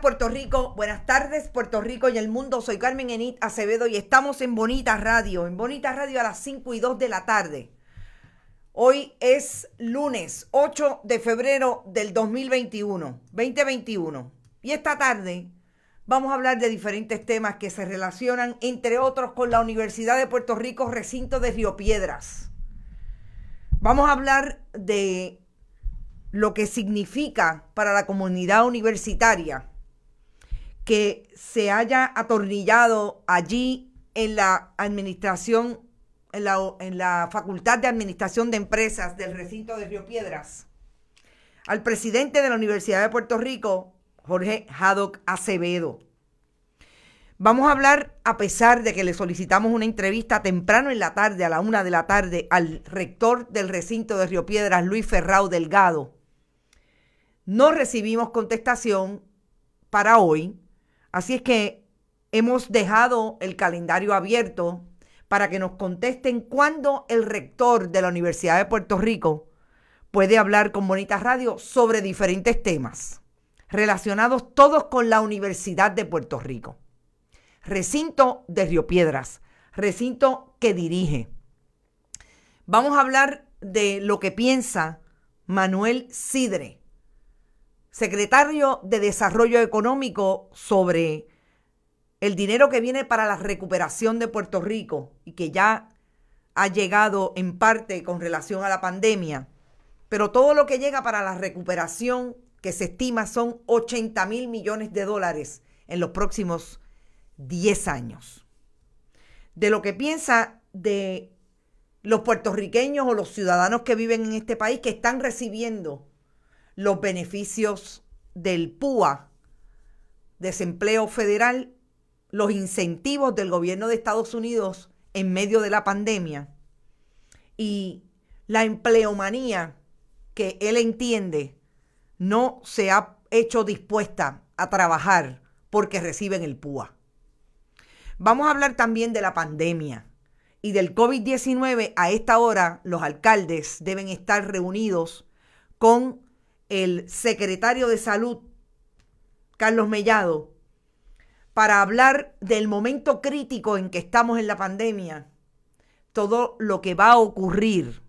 Puerto Rico. Buenas tardes, Puerto Rico y el mundo. Soy Carmen Enid Acevedo y estamos en Bonita Radio. En Bonita Radio a las 5 y 2 de la tarde. Hoy es lunes 8 de febrero del 2021, 2021. Y esta tarde vamos a hablar de diferentes temas que se relacionan, entre otros, con la Universidad de Puerto Rico, recinto de Río Piedras. Vamos a hablar de lo que significa para la comunidad universitaria que se haya atornillado allí en la administración, en la, Facultad de Administración de Empresas del recinto de Río Piedras, al presidente de la Universidad de Puerto Rico, Jorge Haddock Acevedo. Vamos a hablar, a pesar de que le solicitamos una entrevista temprano en la tarde, a la una de la tarde, al rector del recinto de Río Piedras, Luis Ferrao Delgado. No recibimos contestación para hoy Así es que hemos dejado el calendario abierto para que nos contesten cuándo el rector de la Universidad de Puerto Rico puede hablar con Bonita Radio sobre diferentes temas relacionados todos con la Universidad de Puerto Rico. Recinto de Río Piedras, recinto que dirige. Vamos a hablar de lo que piensa Manuel Sidre secretario de Desarrollo Económico sobre el dinero que viene para la recuperación de Puerto Rico y que ya ha llegado en parte con relación a la pandemia, pero todo lo que llega para la recuperación que se estima son 80 mil millones de dólares en los próximos 10 años. De lo que piensa de los puertorriqueños o los ciudadanos que viven en este país que están recibiendo los beneficios del PUA, desempleo federal, los incentivos del gobierno de Estados Unidos en medio de la pandemia y la empleomanía que él entiende no se ha hecho dispuesta a trabajar porque reciben el PUA. Vamos a hablar también de la pandemia y del COVID-19. A esta hora los alcaldes deben estar reunidos con el secretario de salud, Carlos Mellado, para hablar del momento crítico en que estamos en la pandemia, todo lo que va a ocurrir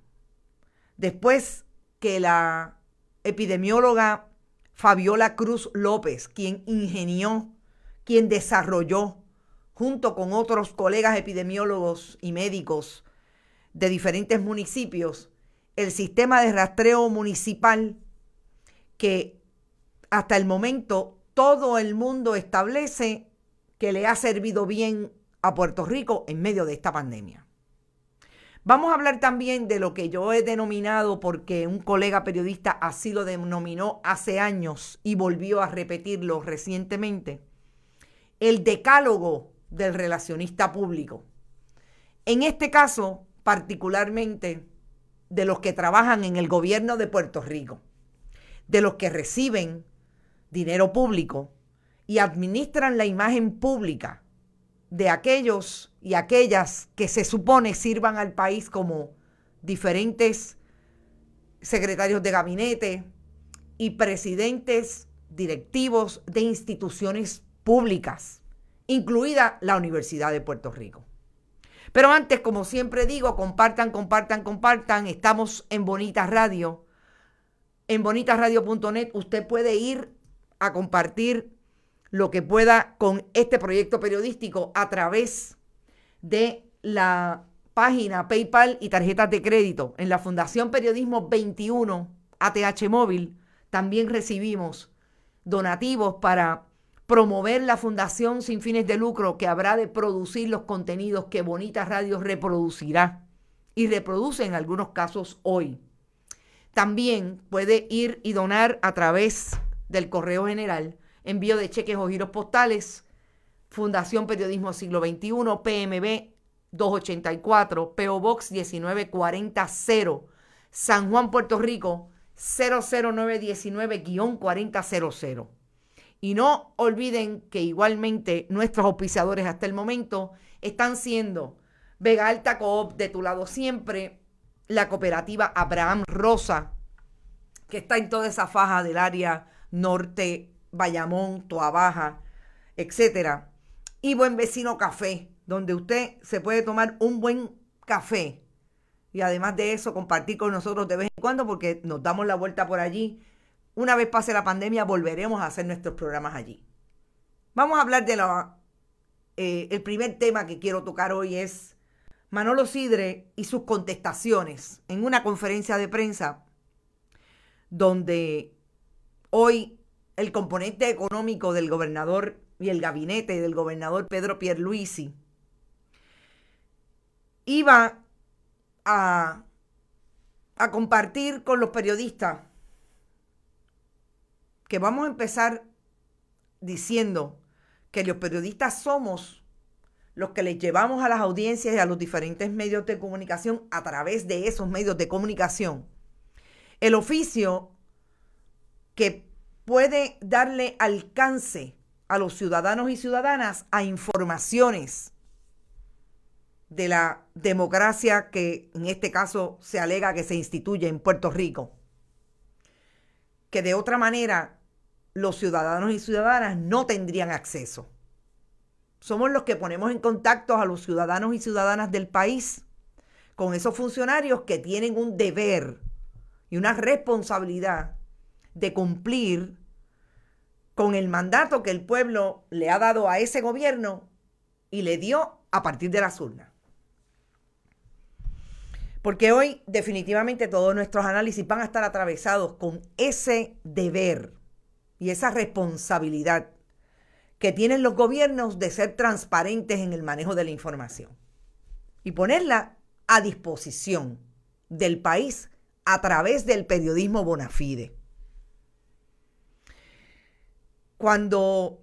después que la epidemióloga Fabiola Cruz López, quien ingenió, quien desarrolló, junto con otros colegas epidemiólogos y médicos de diferentes municipios, el sistema de rastreo municipal que hasta el momento todo el mundo establece que le ha servido bien a Puerto Rico en medio de esta pandemia. Vamos a hablar también de lo que yo he denominado, porque un colega periodista así lo denominó hace años y volvió a repetirlo recientemente, el decálogo del relacionista público. En este caso, particularmente de los que trabajan en el gobierno de Puerto Rico de los que reciben dinero público y administran la imagen pública de aquellos y aquellas que se supone sirvan al país como diferentes secretarios de gabinete y presidentes directivos de instituciones públicas, incluida la Universidad de Puerto Rico. Pero antes, como siempre digo, compartan, compartan, compartan. Estamos en Bonita Radio en bonitasradio.net usted puede ir a compartir lo que pueda con este proyecto periodístico a través de la página PayPal y tarjetas de crédito. En la Fundación Periodismo 21 ATH Móvil también recibimos donativos para promover la fundación sin fines de lucro que habrá de producir los contenidos que Bonitas Radio reproducirá y reproduce en algunos casos hoy. También puede ir y donar a través del correo general, envío de cheques o giros postales, Fundación Periodismo Siglo XXI, PMB 284, PO Box 19400, San Juan, Puerto Rico 00919-4000. Y no olviden que igualmente nuestros auspiciadores hasta el momento están siendo Vega Alta Coop de tu lado siempre, la cooperativa Abraham Rosa, que está en toda esa faja del área norte, Bayamón, Toabaja, etc. y Buen Vecino Café, donde usted se puede tomar un buen café y además de eso compartir con nosotros de vez en cuando porque nos damos la vuelta por allí. Una vez pase la pandemia volveremos a hacer nuestros programas allí. Vamos a hablar de la... Eh, el primer tema que quiero tocar hoy es Manolo Sidre y sus contestaciones en una conferencia de prensa donde hoy el componente económico del gobernador y el gabinete del gobernador Pedro Pierluisi iba a, a compartir con los periodistas que vamos a empezar diciendo que los periodistas somos los que les llevamos a las audiencias y a los diferentes medios de comunicación a través de esos medios de comunicación, el oficio que puede darle alcance a los ciudadanos y ciudadanas a informaciones de la democracia que en este caso se alega que se instituye en Puerto Rico. Que de otra manera los ciudadanos y ciudadanas no tendrían acceso. Somos los que ponemos en contacto a los ciudadanos y ciudadanas del país con esos funcionarios que tienen un deber y una responsabilidad de cumplir con el mandato que el pueblo le ha dado a ese gobierno y le dio a partir de las urnas. Porque hoy definitivamente todos nuestros análisis van a estar atravesados con ese deber y esa responsabilidad que tienen los gobiernos de ser transparentes en el manejo de la información y ponerla a disposición del país a través del periodismo bona fide. Cuando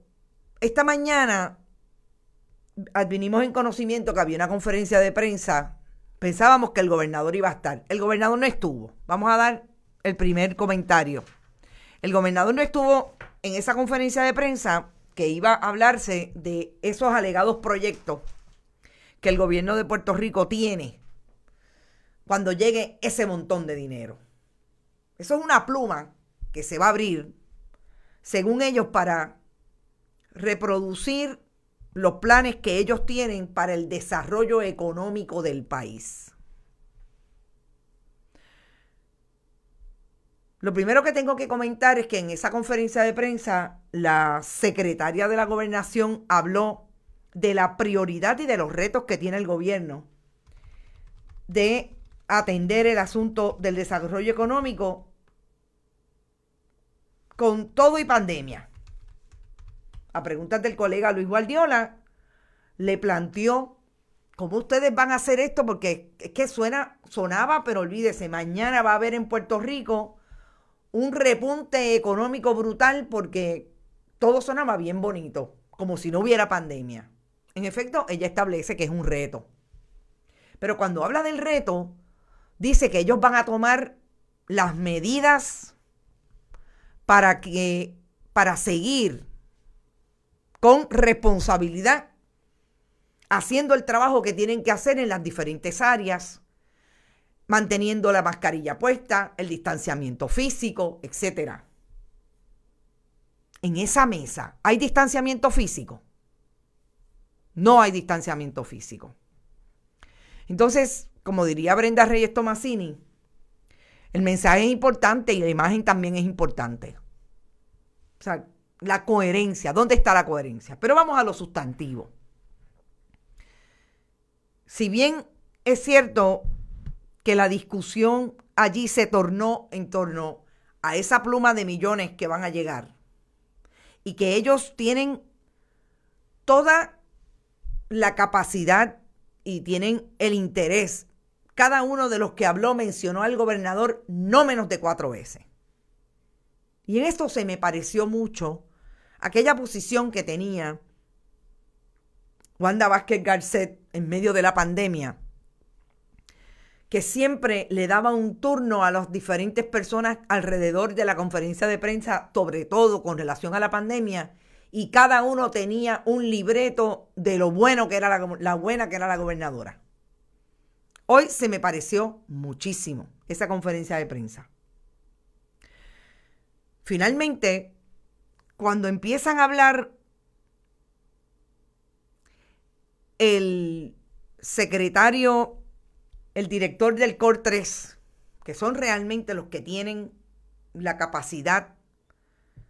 esta mañana advinimos en conocimiento que había una conferencia de prensa, pensábamos que el gobernador iba a estar. El gobernador no estuvo. Vamos a dar el primer comentario. El gobernador no estuvo en esa conferencia de prensa que iba a hablarse de esos alegados proyectos que el gobierno de Puerto Rico tiene cuando llegue ese montón de dinero. Eso es una pluma que se va a abrir, según ellos, para reproducir los planes que ellos tienen para el desarrollo económico del país. Lo primero que tengo que comentar es que en esa conferencia de prensa la secretaria de la gobernación habló de la prioridad y de los retos que tiene el gobierno de atender el asunto del desarrollo económico con todo y pandemia. A preguntas del colega Luis Guardiola, le planteó cómo ustedes van a hacer esto, porque es que suena, sonaba, pero olvídese, mañana va a haber en Puerto Rico un repunte económico brutal porque todo sonaba bien bonito, como si no hubiera pandemia. En efecto, ella establece que es un reto. Pero cuando habla del reto, dice que ellos van a tomar las medidas para que para seguir con responsabilidad haciendo el trabajo que tienen que hacer en las diferentes áreas manteniendo la mascarilla puesta, el distanciamiento físico, etc. En esa mesa, ¿hay distanciamiento físico? No hay distanciamiento físico. Entonces, como diría Brenda Reyes Tomasini, el mensaje es importante y la imagen también es importante. O sea, la coherencia, ¿dónde está la coherencia? Pero vamos a lo sustantivo. Si bien es cierto, que la discusión allí se tornó en torno a esa pluma de millones que van a llegar y que ellos tienen toda la capacidad y tienen el interés. Cada uno de los que habló mencionó al gobernador no menos de cuatro veces. Y en esto se me pareció mucho aquella posición que tenía Wanda Vázquez Garcet en medio de la pandemia que siempre le daba un turno a las diferentes personas alrededor de la conferencia de prensa, sobre todo con relación a la pandemia, y cada uno tenía un libreto de lo bueno que era la, buena que era la gobernadora. Hoy se me pareció muchísimo esa conferencia de prensa. Finalmente, cuando empiezan a hablar el secretario el director del Cor 3, que son realmente los que tienen la capacidad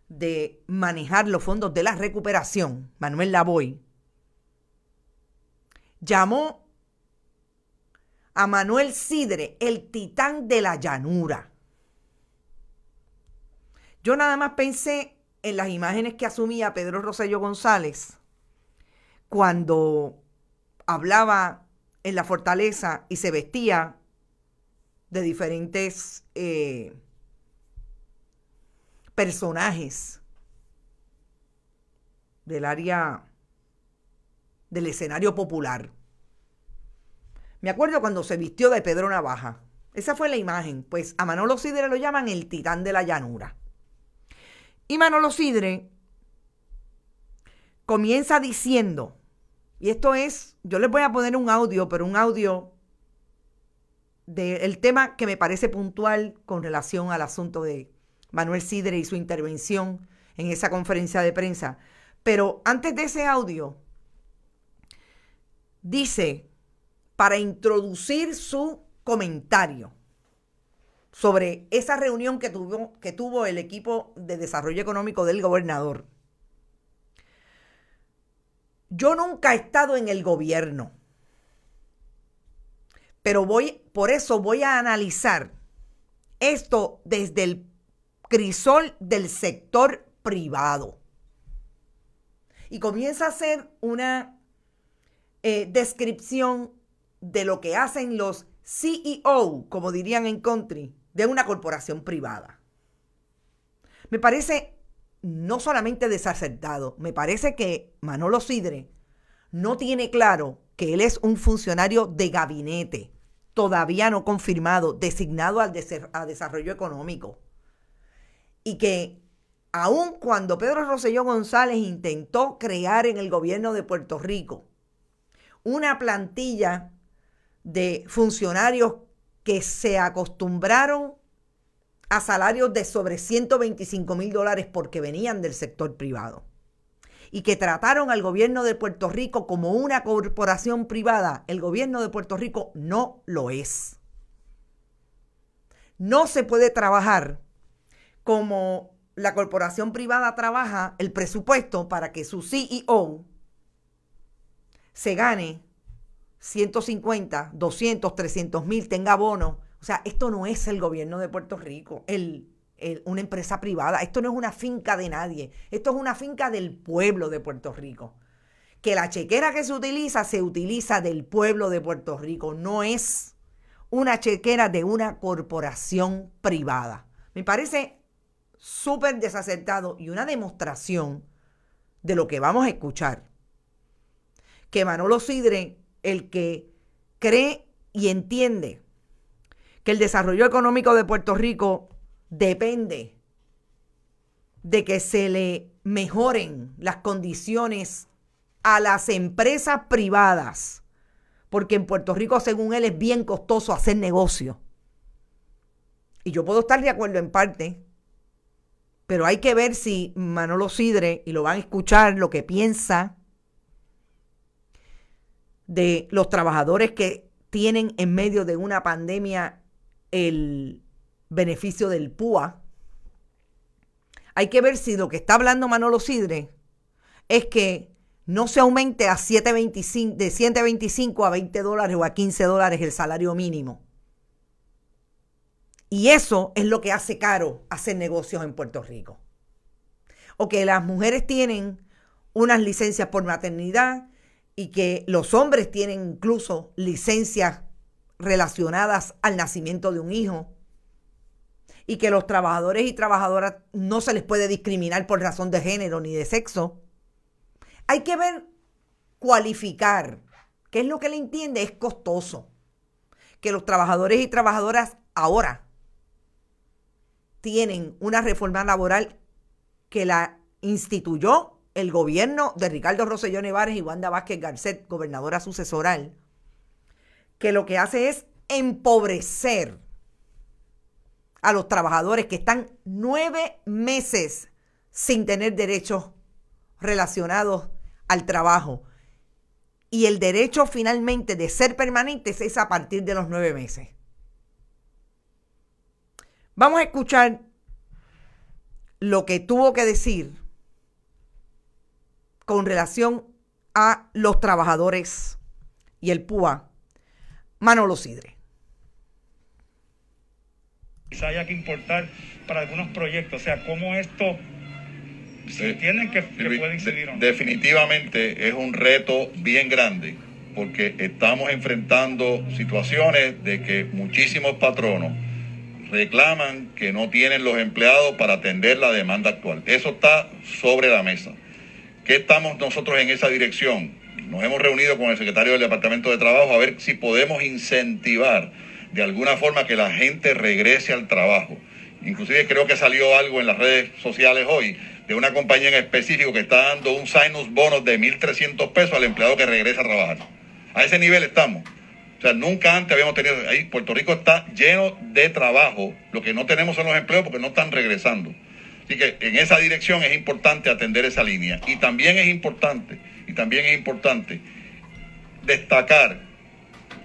de manejar los fondos de la recuperación, Manuel Lavoy, llamó a Manuel Sidre el titán de la llanura. Yo nada más pensé en las imágenes que asumía Pedro Rosello González cuando hablaba en la fortaleza y se vestía de diferentes eh, personajes del área del escenario popular. Me acuerdo cuando se vistió de Pedro Navaja. Esa fue la imagen. Pues a Manolo Sidre lo llaman el titán de la llanura. Y Manolo Sidre comienza diciendo, y esto es, yo les voy a poner un audio, pero un audio del tema que me parece puntual con relación al asunto de Manuel Sidre y su intervención en esa conferencia de prensa. Pero antes de ese audio, dice, para introducir su comentario sobre esa reunión que tuvo, que tuvo el equipo de desarrollo económico del gobernador. Yo nunca he estado en el gobierno, pero voy, por eso voy a analizar esto desde el crisol del sector privado. Y comienza a ser una eh, descripción de lo que hacen los CEO, como dirían en country, de una corporación privada. Me parece no solamente desacertado, me parece que Manolo Sidre no tiene claro que él es un funcionario de gabinete, todavía no confirmado, designado al a desarrollo económico. Y que aun cuando Pedro Rosselló González intentó crear en el gobierno de Puerto Rico una plantilla de funcionarios que se acostumbraron a salarios de sobre 125 mil dólares porque venían del sector privado y que trataron al gobierno de Puerto Rico como una corporación privada, el gobierno de Puerto Rico no lo es. No se puede trabajar como la corporación privada trabaja el presupuesto para que su CEO se gane 150, 200, 300 mil, tenga bonos o sea, esto no es el gobierno de Puerto Rico, el, una empresa privada, esto no es una finca de nadie, esto es una finca del pueblo de Puerto Rico. Que la chequera que se utiliza se utiliza del pueblo de Puerto Rico, no es una chequera de una corporación privada. Me parece súper desacertado y una demostración de lo que vamos a escuchar. Que Manolo Sidre, el que cree y entiende que el desarrollo económico de Puerto Rico depende de que se le mejoren las condiciones a las empresas privadas, porque en Puerto Rico, según él, es bien costoso hacer negocio. Y yo puedo estar de acuerdo en parte, pero hay que ver si Manolo Sidre, y lo van a escuchar, lo que piensa de los trabajadores que tienen en medio de una pandemia el beneficio del PUA, hay que ver si lo que está hablando Manolo Sidre es que no se aumente a 725, de 125 a 20 dólares o a 15 dólares el salario mínimo. Y eso es lo que hace caro hacer negocios en Puerto Rico. O que las mujeres tienen unas licencias por maternidad y que los hombres tienen incluso licencias relacionadas al nacimiento de un hijo y que los trabajadores y trabajadoras no se les puede discriminar por razón de género ni de sexo. Hay que ver, cualificar, que es lo que le entiende, es costoso. Que los trabajadores y trabajadoras ahora tienen una reforma laboral que la instituyó el gobierno de Ricardo Rosselló Nevares y Wanda Vázquez Garcet, gobernadora sucesoral, que lo que hace es empobrecer a los trabajadores que están nueve meses sin tener derechos relacionados al trabajo. Y el derecho finalmente de ser permanentes es a partir de los nueve meses. Vamos a escuchar lo que tuvo que decir con relación a los trabajadores y el PUA Manolo Sidre. Quizá haya que importar para algunos proyectos, o sea, cómo esto se entienden que, que puede incidir. Definitivamente es un reto bien grande porque estamos enfrentando situaciones de que muchísimos patronos reclaman que no tienen los empleados para atender la demanda actual. Eso está sobre la mesa. ¿Qué estamos nosotros en esa dirección? nos hemos reunido con el secretario del Departamento de Trabajo a ver si podemos incentivar de alguna forma que la gente regrese al trabajo. Inclusive creo que salió algo en las redes sociales hoy de una compañía en específico que está dando un sinus bonus de 1.300 pesos al empleado que regresa a trabajar. A ese nivel estamos. O sea, nunca antes habíamos tenido... Ahí Puerto Rico está lleno de trabajo. Lo que no tenemos son los empleos porque no están regresando. Así que en esa dirección es importante atender esa línea. Y también es importante y también es importante destacar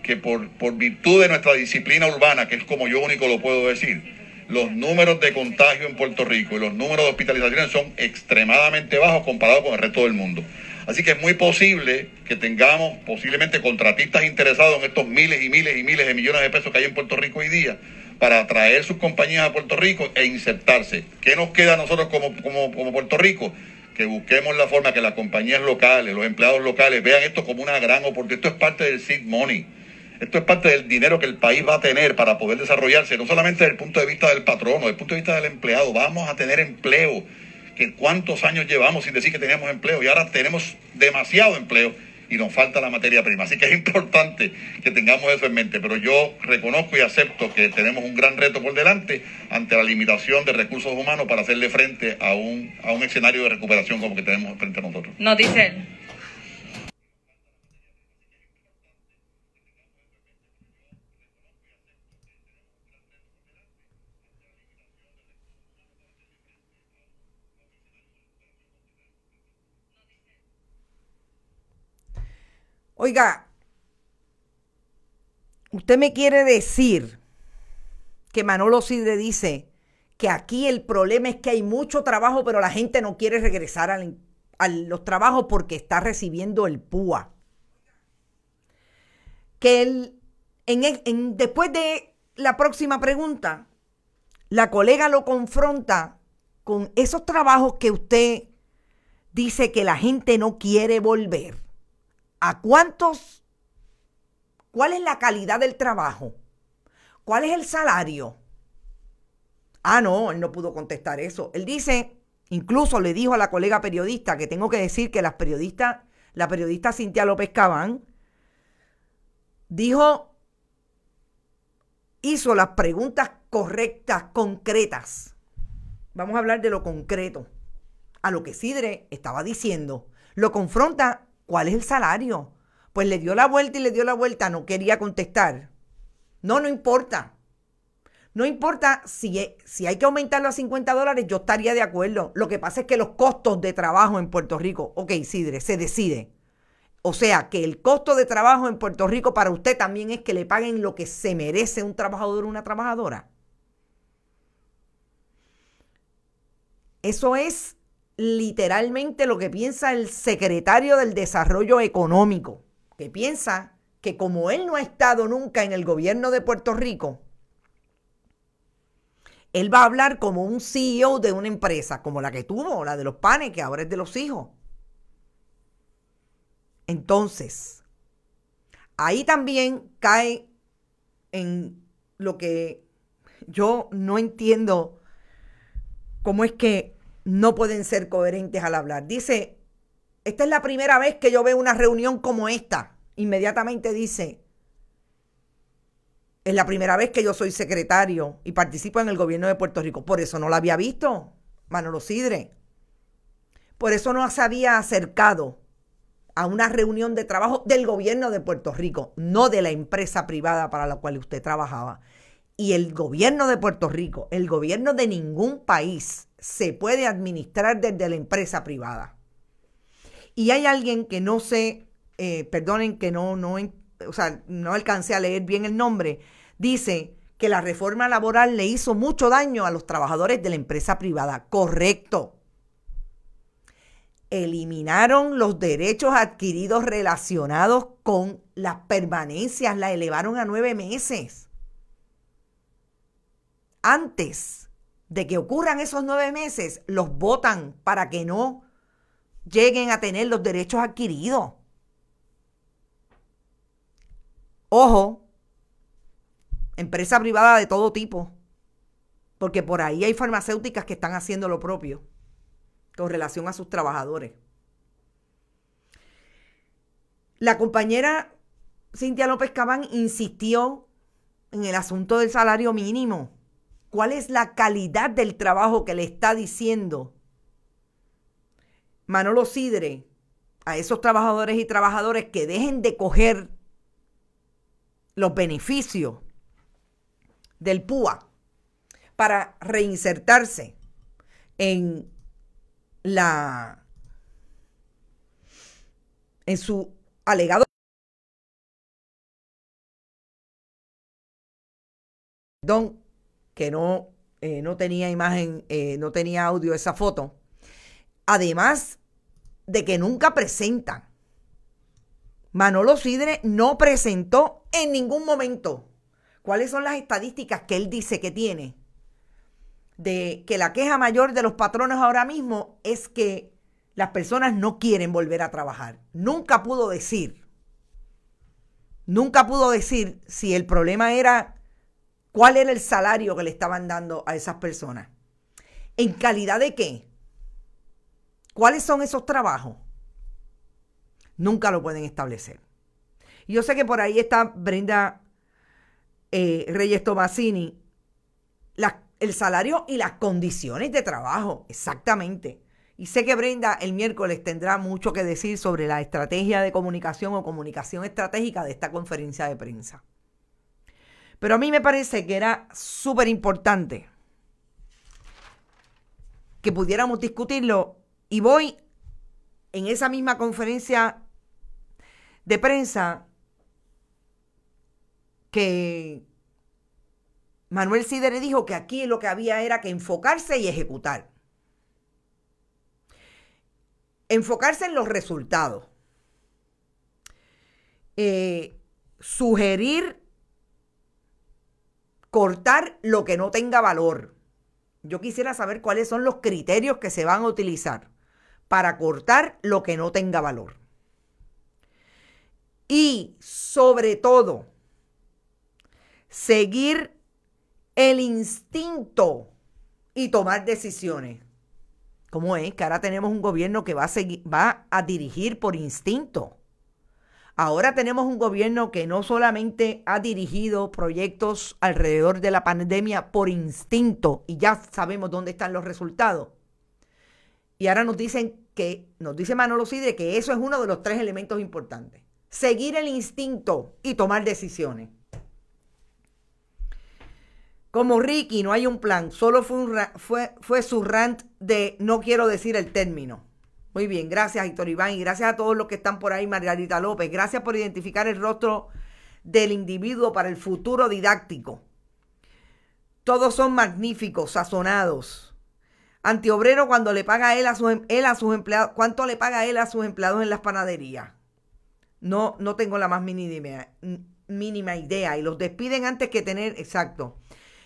que por, por virtud de nuestra disciplina urbana, que es como yo único lo puedo decir, los números de contagio en Puerto Rico y los números de hospitalizaciones son extremadamente bajos comparados con el resto del mundo. Así que es muy posible que tengamos posiblemente contratistas interesados en estos miles y miles y miles de millones de pesos que hay en Puerto Rico hoy día para atraer sus compañías a Puerto Rico e insertarse. ¿Qué nos queda a nosotros como, como, como Puerto Rico? que busquemos la forma que las compañías locales, los empleados locales vean esto como una gran oportunidad. Esto es parte del seed money. Esto es parte del dinero que el país va a tener para poder desarrollarse, no solamente desde el punto de vista del patrono, desde el punto de vista del empleado. Vamos a tener empleo. Que cuántos años llevamos sin decir que tenemos empleo y ahora tenemos demasiado empleo y nos falta la materia prima. Así que es importante que tengamos eso en mente, pero yo reconozco y acepto que tenemos un gran reto por delante ante la limitación de recursos humanos para hacerle frente a un, a un escenario de recuperación como que tenemos frente a nosotros. No, Oiga, usted me quiere decir que Manolo Cidre dice que aquí el problema es que hay mucho trabajo, pero la gente no quiere regresar a los trabajos porque está recibiendo el PUA. Que él, después de la próxima pregunta, la colega lo confronta con esos trabajos que usted dice que la gente no quiere volver. ¿A cuántos? ¿Cuál es la calidad del trabajo? ¿Cuál es el salario? Ah, no, él no pudo contestar eso. Él dice, incluso le dijo a la colega periodista, que tengo que decir que las periodistas, la periodista Cintia López Cabán, dijo, hizo las preguntas correctas, concretas. Vamos a hablar de lo concreto, a lo que Sidre estaba diciendo. Lo confronta ¿Cuál es el salario? Pues le dio la vuelta y le dio la vuelta, no quería contestar. No, no importa. No importa si, si hay que aumentarlo a 50 dólares, yo estaría de acuerdo. Lo que pasa es que los costos de trabajo en Puerto Rico, ok, Sidre, se decide. O sea, que el costo de trabajo en Puerto Rico para usted también es que le paguen lo que se merece un trabajador o una trabajadora. Eso es literalmente lo que piensa el secretario del Desarrollo Económico, que piensa que como él no ha estado nunca en el gobierno de Puerto Rico, él va a hablar como un CEO de una empresa, como la que tuvo, la de los panes, que ahora es de los hijos. Entonces, ahí también cae en lo que yo no entiendo, cómo es que no pueden ser coherentes al hablar. Dice, esta es la primera vez que yo veo una reunión como esta. Inmediatamente dice, es la primera vez que yo soy secretario y participo en el gobierno de Puerto Rico. Por eso no la había visto, Manolo Sidre. Por eso no se había acercado a una reunión de trabajo del gobierno de Puerto Rico, no de la empresa privada para la cual usted trabajaba. Y el gobierno de Puerto Rico, el gobierno de ningún país, se puede administrar desde la empresa privada. Y hay alguien que no sé, eh, perdonen que no, no, no alcancé a leer bien el nombre, dice que la reforma laboral le hizo mucho daño a los trabajadores de la empresa privada. Correcto. Eliminaron los derechos adquiridos relacionados con las permanencias, la elevaron a nueve meses. Antes de que ocurran esos nueve meses, los votan para que no lleguen a tener los derechos adquiridos. Ojo, empresa privada de todo tipo, porque por ahí hay farmacéuticas que están haciendo lo propio con relación a sus trabajadores. La compañera Cintia López Cabán insistió en el asunto del salario mínimo cuál es la calidad del trabajo que le está diciendo Manolo Sidre a esos trabajadores y trabajadores que dejen de coger los beneficios del PUA para reinsertarse en la en su alegado don que no, eh, no tenía imagen, eh, no tenía audio esa foto. Además de que nunca presenta, Manolo Sidre no presentó en ningún momento cuáles son las estadísticas que él dice que tiene. De que la queja mayor de los patrones ahora mismo es que las personas no quieren volver a trabajar. Nunca pudo decir, nunca pudo decir si el problema era cuál era el salario que le estaban dando a esas personas. ¿En calidad de qué? ¿Cuáles son esos trabajos? Nunca lo pueden establecer. Yo sé que por ahí está Brenda eh, Reyes Tomasini, el salario y las condiciones de trabajo, exactamente. Y sé que Brenda el miércoles tendrá mucho que decir sobre la estrategia de comunicación o comunicación estratégica de esta conferencia de prensa. Pero a mí me parece que era súper importante que pudiéramos discutirlo y voy en esa misma conferencia de prensa que Manuel Sidere dijo que aquí lo que había era que enfocarse y ejecutar. Enfocarse en los resultados. Eh, sugerir cortar lo que no tenga valor. Yo quisiera saber cuáles son los criterios que se van a utilizar para cortar lo que no tenga valor. Y sobre todo, seguir el instinto y tomar decisiones. ¿Cómo es que ahora tenemos un gobierno que va a, seguir, va a dirigir por instinto? Ahora tenemos un gobierno que no solamente ha dirigido proyectos alrededor de la pandemia por instinto y ya sabemos dónde están los resultados. Y ahora nos dicen que, nos dice Manolo Sidre que eso es uno de los tres elementos importantes. Seguir el instinto y tomar decisiones. Como Ricky, no hay un plan, solo fue, un fue, fue su rant de no quiero decir el término. Muy bien, gracias Héctor Iván y gracias a todos los que están por ahí, Margarita López. Gracias por identificar el rostro del individuo para el futuro didáctico. Todos son magníficos, sazonados. Antiobrero cuando le paga él a sus, em, él a sus empleados, ¿cuánto le paga él a sus empleados en las panaderías? No, no tengo la más mínima, mínima idea. Y los despiden antes que tener, exacto.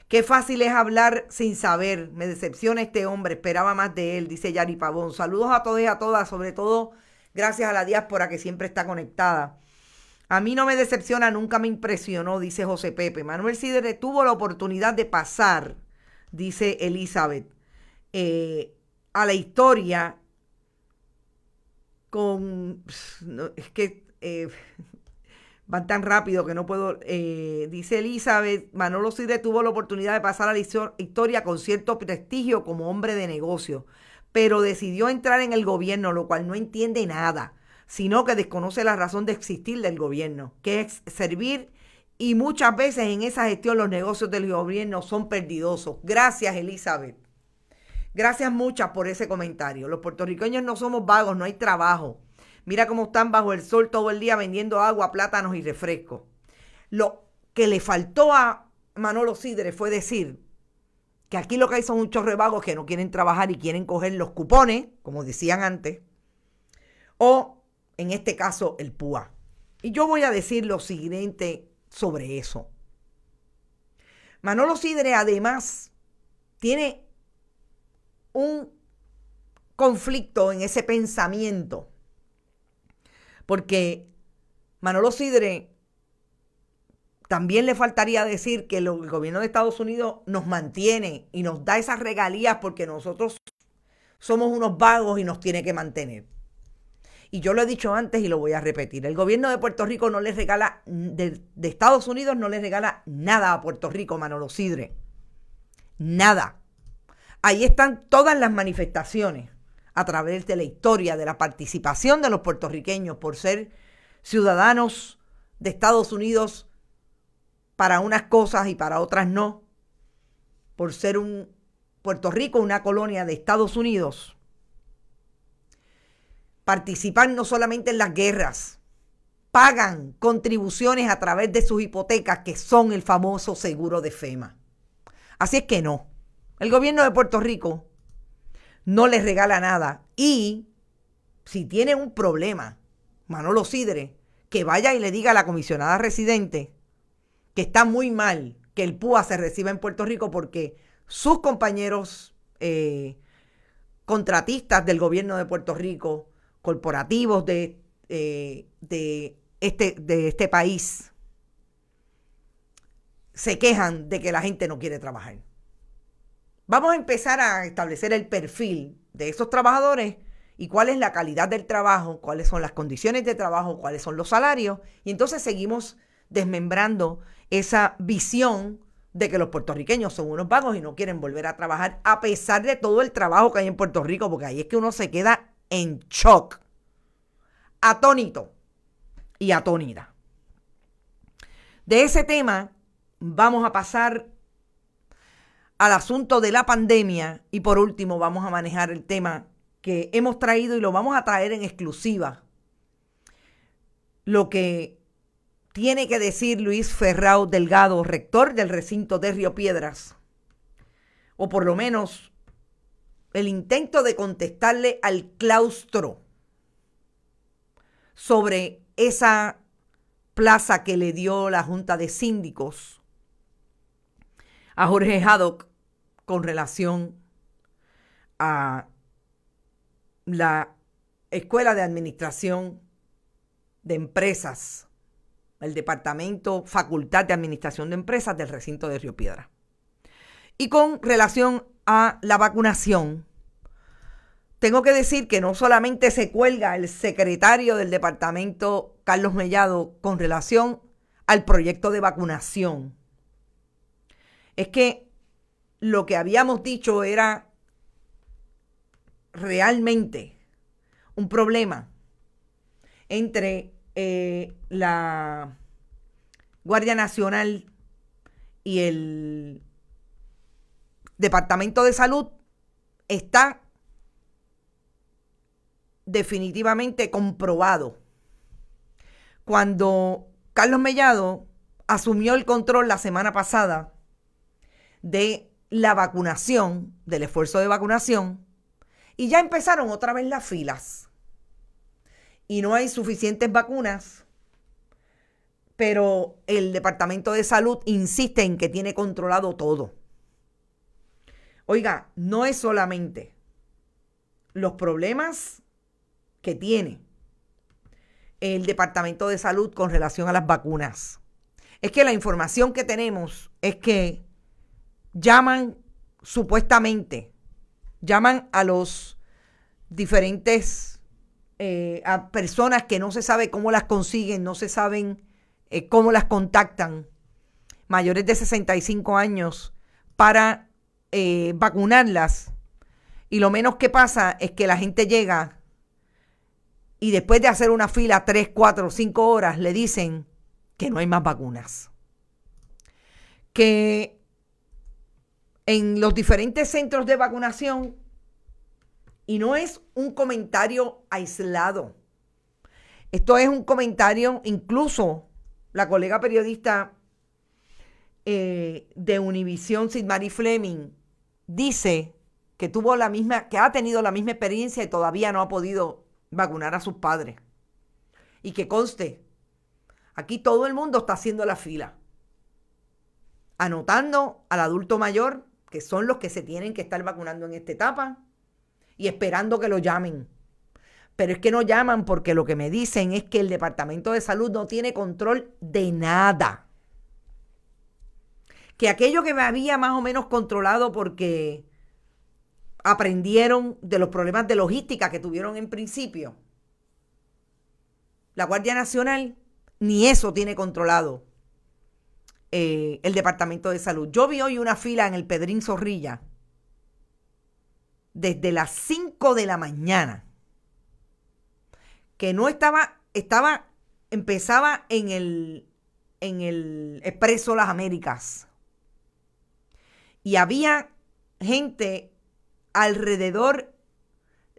Qué fácil es hablar sin saber. Me decepciona este hombre, esperaba más de él, dice Yari Pavón. Saludos a todos y a todas, sobre todo gracias a la diáspora que siempre está conectada. A mí no me decepciona, nunca me impresionó, dice José Pepe. Manuel Sidre tuvo la oportunidad de pasar, dice Elizabeth, eh, a la historia con... es que... Eh, van tan rápido que no puedo. Eh, dice Elizabeth, Manolo Cidre tuvo la oportunidad de pasar a la historia con cierto prestigio como hombre de negocio, pero decidió entrar en el gobierno, lo cual no entiende nada, sino que desconoce la razón de existir del gobierno, que es servir y muchas veces en esa gestión los negocios del gobierno son perdidosos. Gracias, Elizabeth. Gracias muchas por ese comentario. Los puertorriqueños no somos vagos, no hay trabajo. Mira cómo están bajo el sol todo el día vendiendo agua, plátanos y refrescos. Lo que le faltó a Manolo Sidre fue decir que aquí lo que hay son muchos rebajos que no quieren trabajar y quieren coger los cupones, como decían antes, o en este caso el PUA. Y yo voy a decir lo siguiente sobre eso. Manolo Sidre además tiene un conflicto en ese pensamiento porque Manolo Sidre también le faltaría decir que el gobierno de Estados Unidos nos mantiene y nos da esas regalías porque nosotros somos unos vagos y nos tiene que mantener. Y yo lo he dicho antes y lo voy a repetir. El gobierno de Puerto Rico no les regala, de, Estados Unidos no le regala nada a Puerto Rico, Manolo Sidre. Nada. Ahí están todas las manifestaciones a través de la historia de la participación de los puertorriqueños por ser ciudadanos de Estados Unidos para unas cosas y para otras no, por ser un Puerto Rico una colonia de Estados Unidos, participan no solamente en las guerras, pagan contribuciones a través de sus hipotecas que son el famoso seguro de FEMA. Así es que no, el gobierno de Puerto Rico no les regala nada. Y si tiene un problema, Manolo Cidre, que vaya y le diga a la comisionada residente que está muy mal que el PUA se reciba en Puerto Rico porque sus compañeros eh, contratistas del gobierno de Puerto Rico, corporativos de, eh, de, este, de este país, se quejan de que la gente no quiere trabajar. Vamos a empezar a establecer el perfil de esos trabajadores y cuál es la calidad del trabajo, cuáles son las condiciones de trabajo, cuáles son los salarios. Y entonces seguimos desmembrando esa visión de que los puertorriqueños son unos vagos y no quieren volver a trabajar a pesar de todo el trabajo que hay en Puerto Rico, porque ahí es que uno se queda en shock, atónito y atónida. De ese tema vamos a pasar al asunto de la pandemia y por último vamos a manejar el tema que hemos traído y lo vamos a traer en exclusiva. Lo que tiene que decir Luis Ferrao Delgado, rector del recinto de Río Piedras, o por lo menos el intento de contestarle al claustro sobre esa plaza que le dio la Junta de Síndicos a Jorge Haddock con relación a la Escuela de Administración de Empresas, el Departamento Facultad de Administración de Empresas del recinto de Río Piedra. Y con relación a la vacunación, tengo que decir que no solamente se cuelga el secretario del departamento, Carlos Mellado, con relación al proyecto de vacunación es que lo que habíamos dicho era realmente un problema entre eh, la Guardia Nacional y el Departamento de Salud está definitivamente comprobado. Cuando Carlos Mellado asumió el control la semana pasada de la vacunación, del esfuerzo de vacunación, y ya empezaron otra vez las filas. Y no hay suficientes vacunas, pero el Departamento de Salud insiste en que tiene controlado todo. Oiga, no es solamente los problemas que tiene el Departamento de Salud con relación a las vacunas. Es que la información que tenemos es que llaman supuestamente, llaman a los diferentes, eh, a personas que no se sabe cómo las consiguen, no se saben eh, cómo las contactan, mayores de 65 años, para eh, vacunarlas. Y lo menos que pasa es que la gente llega y después de hacer una fila 3, 4, 5 horas, le dicen que no hay más vacunas. Que en los diferentes centros de vacunación y no es un comentario aislado. Esto es un comentario, incluso la colega periodista eh, de Univisión, Sidmary Fleming, dice que tuvo la misma, que ha tenido la misma experiencia y todavía no ha podido vacunar a sus padres. Y que conste, aquí todo el mundo está haciendo la fila, anotando al adulto mayor que son los que se tienen que estar vacunando en esta etapa y esperando que lo llamen. Pero es que no llaman porque lo que me dicen es que el Departamento de Salud no tiene control de nada. Que aquello que me había más o menos controlado porque aprendieron de los problemas de logística que tuvieron en principio, la Guardia Nacional ni eso tiene controlado. Eh, el Departamento de Salud. Yo vi hoy una fila en el Pedrín Zorrilla desde las 5 de la mañana que no estaba, estaba, empezaba en el, en el Expreso Las Américas. Y había gente alrededor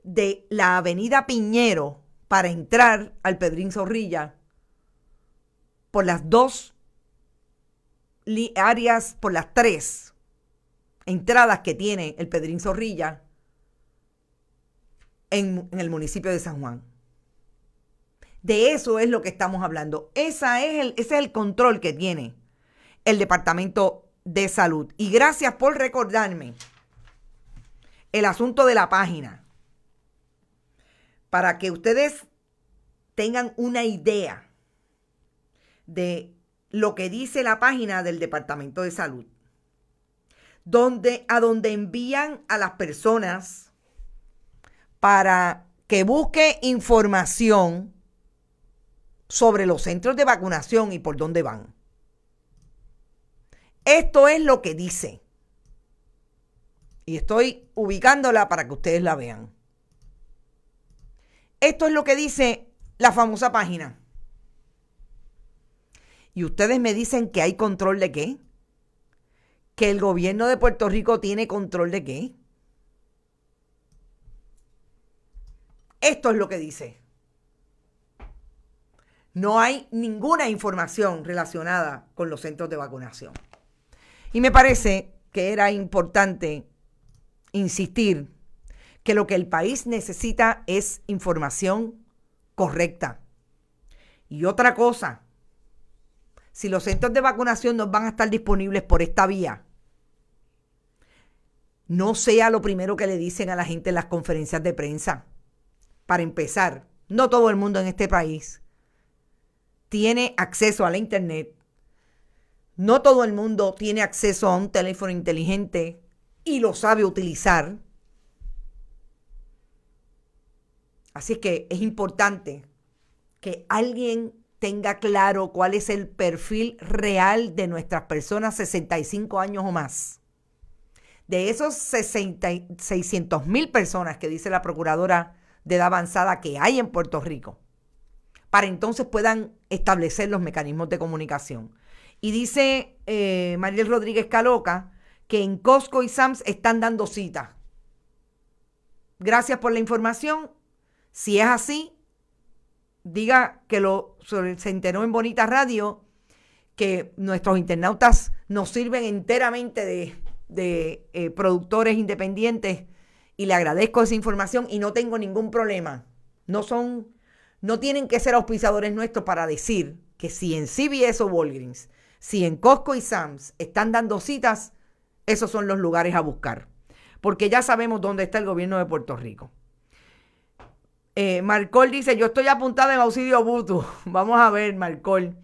de la avenida Piñero para entrar al Pedrín Zorrilla por las 2 áreas, por las tres entradas que tiene el Pedrín Zorrilla en, el municipio de San Juan. De eso es lo que estamos hablando. Esa es el, ese es el control que tiene el Departamento de Salud. Y gracias por recordarme el asunto de la página. Para que ustedes tengan una idea de lo que dice la página del Departamento de Salud, donde, a donde envían a las personas para que busque información sobre los centros de vacunación y por dónde van. Esto es lo que dice. Y estoy ubicándola para que ustedes la vean. Esto es lo que dice la famosa página. Y ustedes me dicen que hay control de qué? ¿Que el gobierno de Puerto Rico tiene control de qué? Esto es lo que dice. No hay ninguna información relacionada con los centros de vacunación. Y me parece que era importante insistir que lo que el país necesita es información correcta. Y otra cosa, si los centros de vacunación no van a estar disponibles por esta vía, no sea lo primero que le dicen a la gente en las conferencias de prensa. Para empezar, no todo el mundo en este país tiene acceso a la Internet. No todo el mundo tiene acceso a un teléfono inteligente y lo sabe utilizar. Así es que es importante que alguien tenga claro cuál es el perfil real de nuestras personas 65 años o más. De esos 600.000 mil personas que dice la Procuradora de Edad Avanzada que hay en Puerto Rico, para entonces puedan establecer los mecanismos de comunicación. Y dice eh, Mariel Rodríguez Caloca que en Costco y Sams están dando citas. Gracias por la información. Si es así, diga que lo se enteró en Bonita Radio, que nuestros internautas nos sirven enteramente de, eh, productores independientes y le agradezco esa información y no tengo ningún problema. No son, no tienen que ser auspiciadores nuestros para decir que si en CBS o Walgreens, si en Costco y Sam's están dando citas, esos son los lugares a buscar. Porque ya sabemos dónde está el gobierno de Puerto Rico. Eh, Marcol dice, yo estoy apuntada en auxilio Butu. Vamos a ver, Marcol.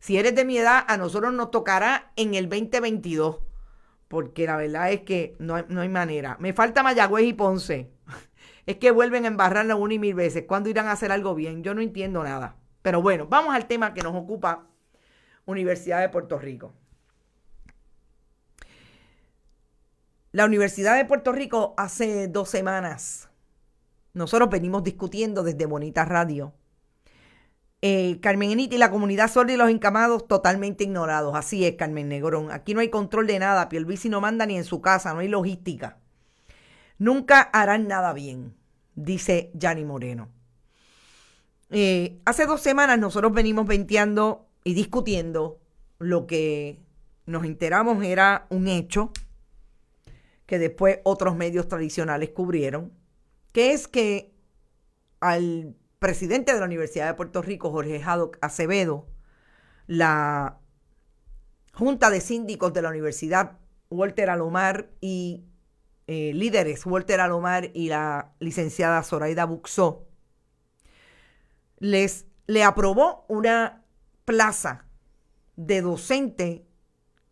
Si eres de mi edad, a nosotros nos tocará en el 2022. Porque la verdad es que no hay, manera. Me falta Mayagüez y Ponce. Es que vuelven a embarrarla una y mil veces. ¿Cuándo irán a hacer algo bien? Yo no entiendo nada. Pero bueno, vamos al tema que nos ocupa Universidad de Puerto Rico. La Universidad de Puerto Rico hace dos semanas nosotros venimos discutiendo desde Bonita Radio. Eh, Carmen y la comunidad sorda y los encamados totalmente ignorados. Así es, Carmen Negrón. Aquí no hay control de nada. Piolvisi no manda ni en su casa, no hay logística. Nunca harán nada bien, dice Yanni Moreno. Eh, hace dos semanas nosotros venimos venteando y discutiendo lo que nos enteramos era un hecho que después otros medios tradicionales cubrieron que es que al presidente de la Universidad de Puerto Rico, Jorge Jado Acevedo, la Junta de Síndicos de la Universidad, Walter Alomar y eh, líderes, Walter Alomar y la licenciada Zoraida Buxó, les, le aprobó una plaza de docente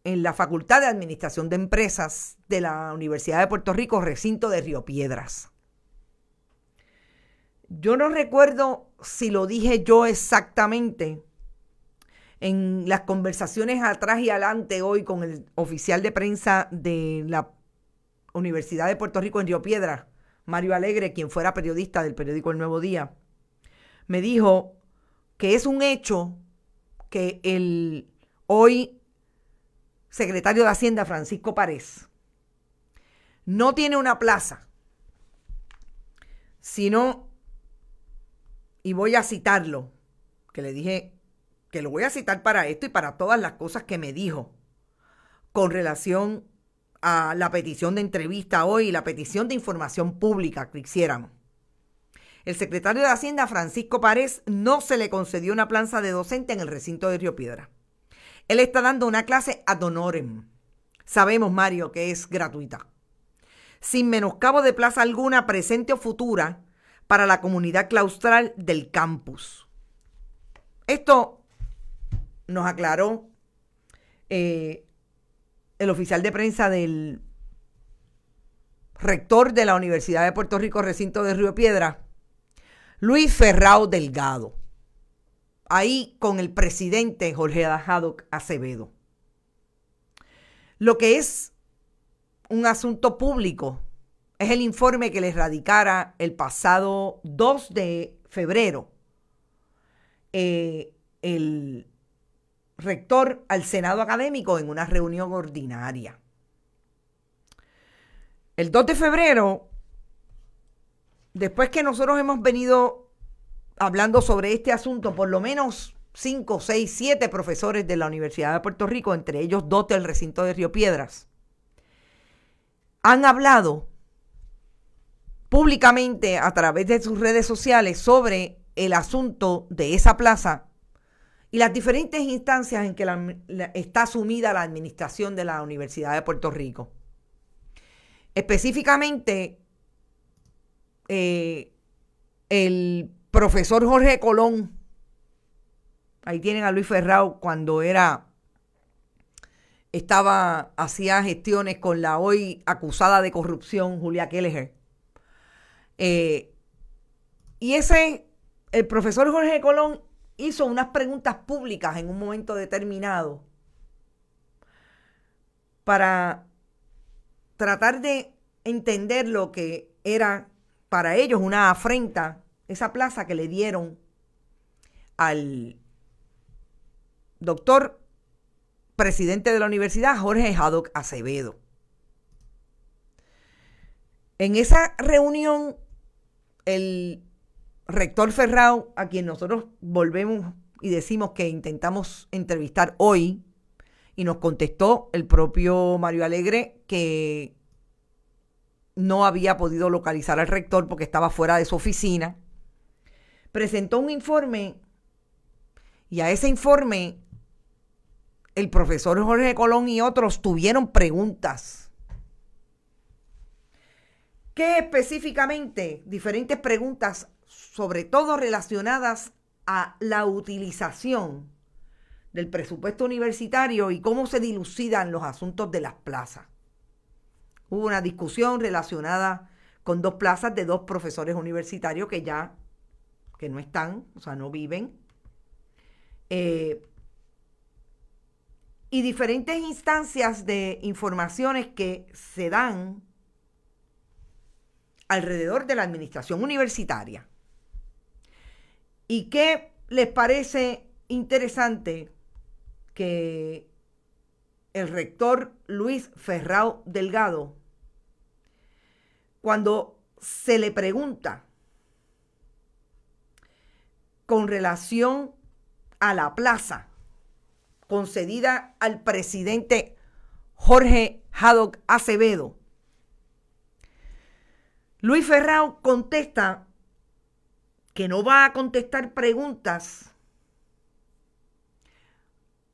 en la Facultad de Administración de Empresas de la Universidad de Puerto Rico, recinto de Río Piedras. Yo no recuerdo si lo dije yo exactamente en las conversaciones atrás y adelante hoy con el oficial de prensa de la Universidad de Puerto Rico en Río Piedra, Mario Alegre, quien fuera periodista del periódico El Nuevo Día, me dijo que es un hecho que el hoy secretario de Hacienda, Francisco Párez, no tiene una plaza, sino y voy a citarlo, que le dije que lo voy a citar para esto y para todas las cosas que me dijo con relación a la petición de entrevista hoy y la petición de información pública que hiciéramos. El secretario de Hacienda, Francisco Párez, no se le concedió una plaza de docente en el recinto de Río Piedra. Él está dando una clase ad honorem. Sabemos, Mario, que es gratuita. Sin menoscabo de plaza alguna, presente o futura, para la comunidad claustral del campus. Esto nos aclaró eh, el oficial de prensa del rector de la Universidad de Puerto Rico, recinto de Río Piedra, Luis Ferrao Delgado, ahí con el presidente Jorge Haddock Acevedo. Lo que es un asunto público es el informe que les radicara el pasado 2 de febrero eh, el rector al Senado Académico en una reunión ordinaria. El 2 de febrero, después que nosotros hemos venido hablando sobre este asunto, por lo menos 5, 6, 7 profesores de la Universidad de Puerto Rico, entre ellos dos del recinto de Río Piedras, han hablado públicamente a través de sus redes sociales sobre el asunto de esa plaza y las diferentes instancias en que está asumida la administración de la Universidad de Puerto Rico. Específicamente, eh, el profesor Jorge Colón, ahí tienen a Luis Ferrao cuando era estaba hacía gestiones con la hoy acusada de corrupción Julia Kelleher. Eh, y ese, el profesor Jorge Colón hizo unas preguntas públicas en un momento determinado para tratar de entender lo que era para ellos una afrenta, esa plaza que le dieron al doctor presidente de la universidad, Jorge Haddock Acevedo. En esa reunión el rector Ferrao, a quien nosotros volvemos y decimos que intentamos entrevistar hoy, y nos contestó el propio Mario Alegre que no había podido localizar al rector porque estaba fuera de su oficina, presentó un informe y a ese informe el profesor Jorge Colón y otros tuvieron preguntas ¿Qué específicamente? Diferentes preguntas, sobre todo relacionadas a la utilización del presupuesto universitario y cómo se dilucidan los asuntos de las plazas. Hubo una discusión relacionada con dos plazas de dos profesores universitarios que ya que no están, o sea, no viven. Eh, y diferentes instancias de informaciones que se dan alrededor de la administración universitaria. ¿Y qué les parece interesante que el rector Luis Ferrao Delgado, cuando se le pregunta con relación a la plaza concedida al presidente Jorge Haddock Acevedo, Luis Ferrao contesta que no va a contestar preguntas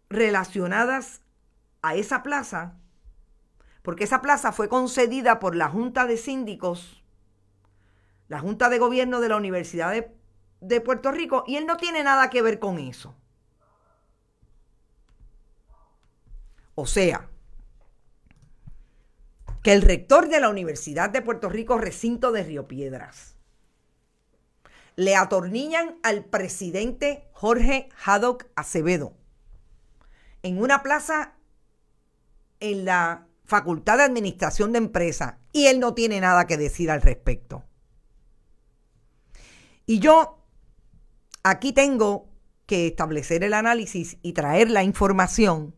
relacionadas a esa plaza, porque esa plaza fue concedida por la Junta de Síndicos, la Junta de Gobierno de la Universidad de, de Puerto Rico, y él no tiene nada que ver con eso. O sea, que el rector de la Universidad de Puerto Rico, recinto de Río Piedras, le atornillan al presidente Jorge Haddock Acevedo en una plaza en la Facultad de Administración de Empresa y él no tiene nada que decir al respecto. Y yo aquí tengo que establecer el análisis y traer la información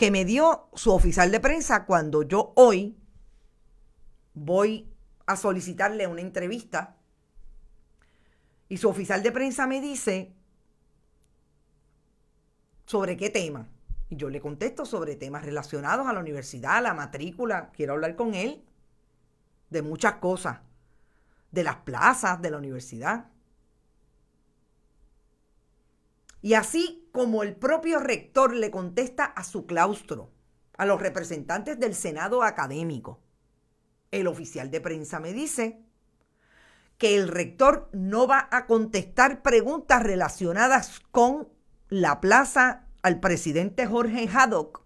que me dio su oficial de prensa cuando yo hoy voy a solicitarle una entrevista y su oficial de prensa me dice sobre qué tema. Y yo le contesto sobre temas relacionados a la universidad, a la matrícula. Quiero hablar con él de muchas cosas, de las plazas de la universidad. Y así como el propio rector le contesta a su claustro, a los representantes del Senado académico, el oficial de prensa me dice que el rector no va a contestar preguntas relacionadas con la plaza al presidente Jorge Haddock,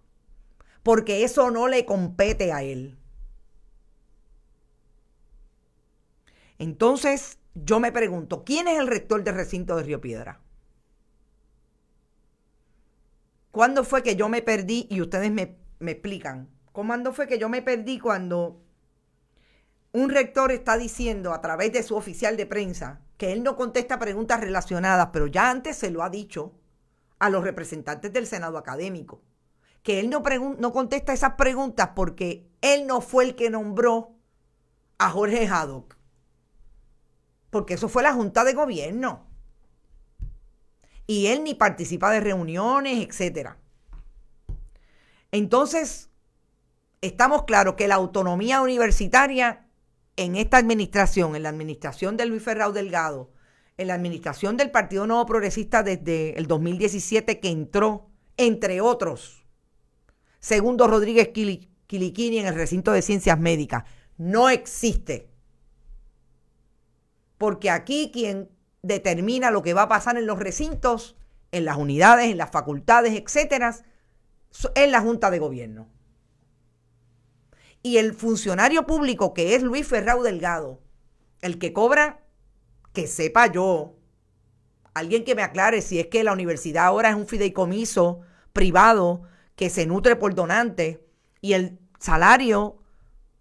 porque eso no le compete a él. Entonces, yo me pregunto, ¿quién es el rector del recinto de Río Piedra? ¿Cuándo fue que yo me perdí? Y ustedes me, me explican. ¿Cuándo fue que yo me perdí cuando un rector está diciendo a través de su oficial de prensa que él no contesta preguntas relacionadas, pero ya antes se lo ha dicho a los representantes del Senado académico, que él no, no contesta esas preguntas porque él no fue el que nombró a Jorge Haddock, porque eso fue la Junta de Gobierno y él ni participa de reuniones, etc. Entonces, estamos claros que la autonomía universitaria en esta administración, en la administración de Luis Ferrao Delgado, en la administración del Partido Nuevo Progresista desde el 2017 que entró, entre otros, segundo Rodríguez Quiliquini en el recinto de ciencias médicas, no existe. Porque aquí quien determina lo que va a pasar en los recintos, en las unidades, en las facultades, etcétera, en la Junta de Gobierno. Y el funcionario público que es Luis Ferrau Delgado, el que cobra, que sepa yo, alguien que me aclare si es que la universidad ahora es un fideicomiso privado que se nutre por donantes y el salario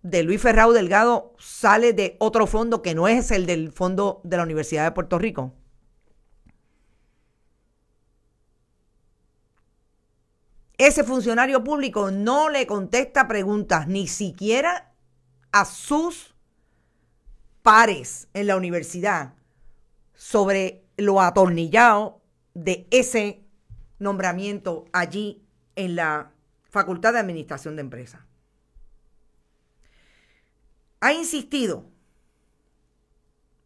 de Luis Ferrao Delgado sale de otro fondo que no es el del fondo de la Universidad de Puerto Rico? Ese funcionario público no le contesta preguntas ni siquiera a sus pares en la universidad sobre lo atornillado de ese nombramiento allí en la Facultad de Administración de Empresas ha insistido